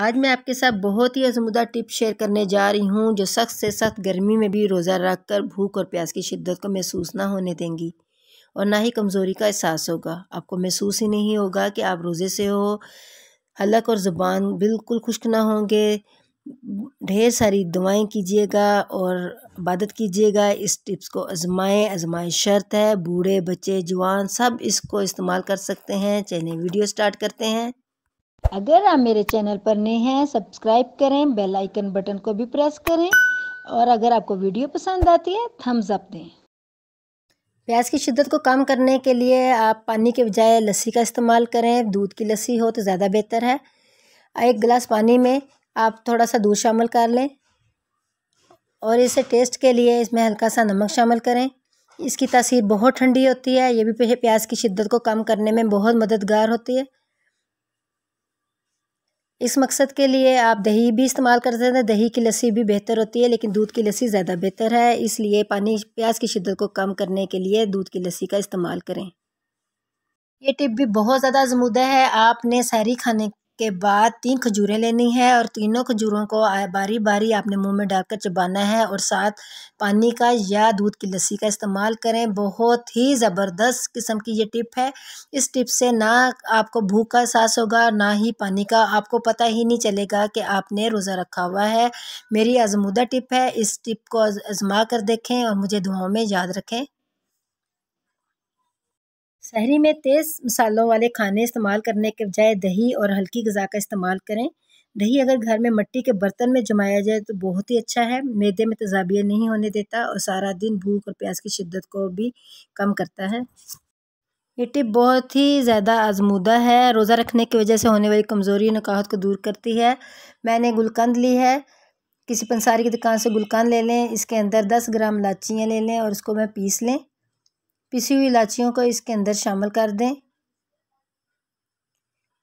आज मैं आपके साथ बहुत ही आजमुदा टिप शेयर करने जा रही हूँ जो सख्त से सख्त गर्मी में भी रोज़ा रख कर भूख और प्यास की शिद्दत को महसूस ना होने देंगी और ना ही कमज़ोरी का एहसास होगा आपको महसूस ही नहीं होगा कि आप रोज़े से हो हलक और ज़ुबान बिल्कुल खुश्क ना होंगे ढेर सारी दुआएं कीजिएगा और इबादत कीजिएगा इस टिप्स को आजमाएँ आजमाए शर्त है बूढ़े बच्चे जवान सब इसको इस्तेमाल कर सकते हैं चलिए वीडियो स्टार्ट करते हैं अगर आप मेरे चैनल पर नए हैं सब्सक्राइब करें बेल आइकन बटन को भी प्रेस करें और अगर आपको वीडियो पसंद आती है थम्स अप दें प्याज की शिद्दत को कम करने के लिए आप पानी के बजाय लस्सी का इस्तेमाल करें दूध की लस्सी हो तो ज़्यादा बेहतर है एक गिलास पानी में आप थोड़ा सा दूध शामिल कर लें और इसे टेस्ट के लिए इसमें हल्का सा नमक शामिल करें इसकी तासीर बहुत ठंडी होती है ये भी प्याज की शिद्दत को कम करने में बहुत मददगार होती है इस मकसद के लिए आप दही भी इस्तेमाल कर सकते हैं दही की लस्सी भी बेहतर होती है लेकिन दूध की लस्सी ज़्यादा बेहतर है इसलिए पानी प्याज की शिद्दत को कम करने के लिए दूध की लस्सी का इस्तेमाल करें ये टिप भी बहुत ज़्यादा जमुदा है आपने सारी खाने के बाद तीन खजूरें लेनी है और तीनों खजूरों को बारी बारी आपने मुंह में डालकर चबाना है और साथ पानी का या दूध की लस्सी का इस्तेमाल करें बहुत ही ज़बरदस्त किस्म की ये टिप है इस टिप से ना आपको भूख का एहसास होगा ना ही पानी का आपको पता ही नहीं चलेगा कि आपने रोज़ा रखा हुआ है मेरी आजमूदा टिप है इस टिप को आजमा कर देखें और मुझे दुआओं में याद रखें सहरी में तेज़ मसालों वाले खाने इस्तेमाल करने के बजाय दही और हल्की गज़ा का इस्तेमाल करें दही अगर घर में मट्टी के बर्तन में जमाया जाए तो बहुत ही अच्छा है मैदे में तजाबिया नहीं होने देता और सारा दिन भूख और प्यास की शिद्दत को भी कम करता है ये टिप बहुत ही ज़्यादा आजमूदा है रोज़ा रखने की वजह से होने वाली कमज़ोरी नकाहत को दूर करती है मैंने गुलकंद ली है किसी पंसारी की दुकान से गुलकंद ले लें इसके अंदर दस ग्राम लाचियाँ ले लें और इसको मैं पीस लें पिसी हुई इलायचियों को इसके अंदर शामिल कर दें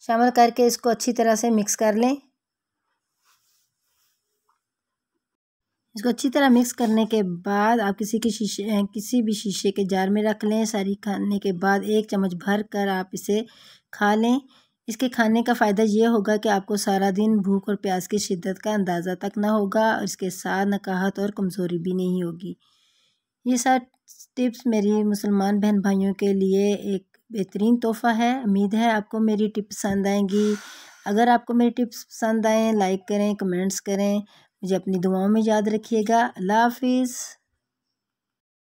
शामिल करके इसको अच्छी तरह से मिक्स कर लें इसको अच्छी तरह मिक्स करने के बाद आप किसी के शीशे किसी भी शीशे के जार में रख लें सारी खाने के बाद एक चम्मच भर कर आप इसे खा लें इसके खाने का फ़ायदा ये होगा कि आपको सारा दिन भूख और प्यास की शिद्दत का अंदाज़ा तक ना होगा और इसके साथ नकाहत और कमज़ोरी भी नहीं होगी ये सब टिप्स मेरी मुसलमान बहन भाइयों के लिए एक बेहतरीन तोहफ़ा है उम्मीद है आपको मेरी टिप पसंद आएंगी अगर आपको मेरी टिप्स पसंद आएँ लाइक करें कमेंट्स करें मुझे अपनी दुआओं में याद रखिएगा अल्लाह हाफिज़